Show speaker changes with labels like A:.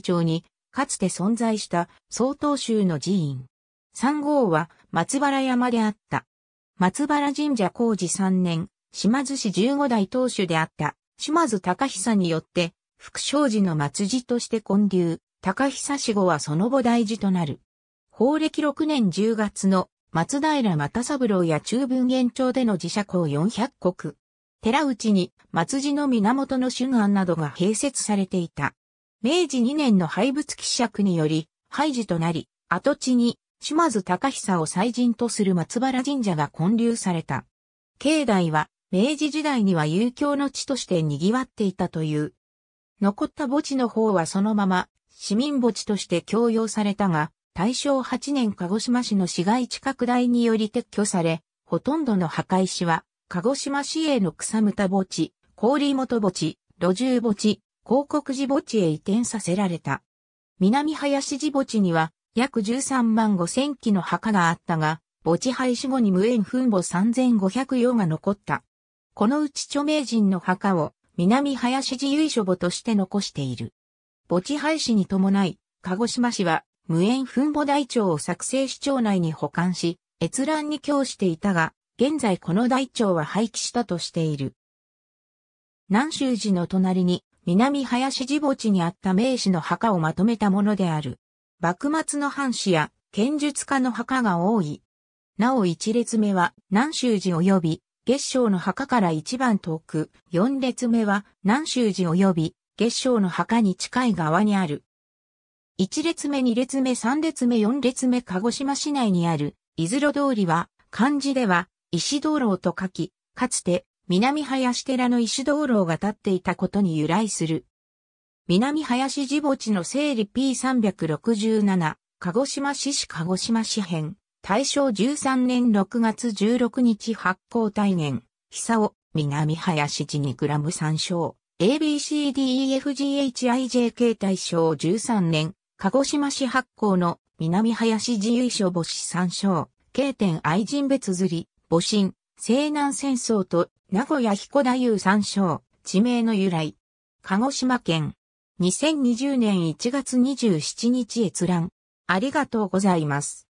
A: 町に、かつて存在した曹洞宗の寺院。三号は松原山であった。松原神社工事3年、島津市15代当主であった、島津隆久によって、福祥寺の末寺として建立、高久死後はその後大寺となる。法暦6年10月の松平又三郎や中文元町での寺社校400国。寺内に松寺の源の春庵などが併設されていた。明治2年の廃仏希釈により、廃寺となり、跡地に島津隆久を祭神とする松原神社が建立された。境内は明治時代には遊興の地として賑わっていたという。残った墓地の方はそのまま市民墓地として供用されたが、大正8年鹿児島市の市街地拡大により撤去され、ほとんどの墓石は鹿児島市営の草むた墓地、氷元墓地、路中墓地、広告寺墓地へ移転させられた。南林寺墓地には約13万5千基の墓があったが、墓地廃止後に無縁墳墓3 5 0 0用が残った。このうち著名人の墓を南林寺由緒墓として残している。墓地廃止に伴い、鹿児島市は無縁墳墓台帳を作成市庁内に保管し、閲覧に供していたが、現在この台帳は廃棄したとしている。南州寺の隣に南林寺墓地にあった名士の墓をまとめたものである。幕末の藩士や剣術家の墓が多い。なお一列目は南州寺及び月章の墓から一番遠く、四列目は南州寺及び月章の墓に近い側にある。一列目二列目三列目四列目鹿児島市内にある、いずろ通りは漢字では石道路と書き、かつて南林寺の石灯籠が立っていたことに由来する。南林寺墓地の整理 P367、鹿児島市市鹿児島市編、大正13年6月16日発行体現、久尾、南林寺にグラム参照、ABCDEFGHIJK 大正13年、鹿児島市発行の南林寺由緒母子参照、経典愛人別釣り、母神、西南戦争と名古屋彦田優参照、地名の由来。鹿児島県。2020年1月27日閲覧。ありがとうございます。